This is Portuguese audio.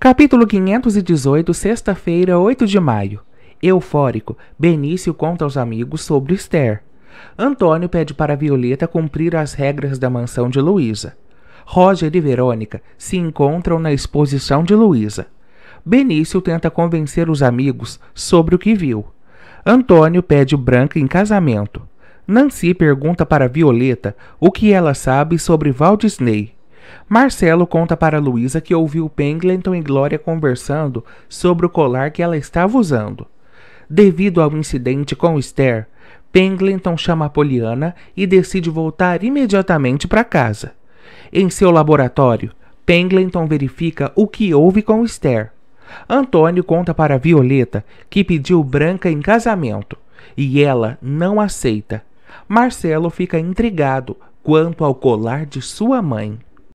Capítulo 518, sexta-feira, 8 de maio. Eufórico, Benício conta aos amigos sobre Esther. Antônio pede para Violeta cumprir as regras da mansão de Luísa. Roger e Verônica se encontram na exposição de Luísa. Benício tenta convencer os amigos sobre o que viu. Antônio pede Branca em casamento. Nancy pergunta para Violeta o que ela sabe sobre Walt Disney. Marcelo conta para Luísa que ouviu Penglenton e Glória conversando sobre o colar que ela estava usando. Devido ao incidente com Esther, Penglenton chama Poliana e decide voltar imediatamente para casa. Em seu laboratório, Penglenton verifica o que houve com Esther. Antônio conta para Violeta que pediu Branca em casamento e ela não aceita. Marcelo fica intrigado quanto ao colar de sua mãe.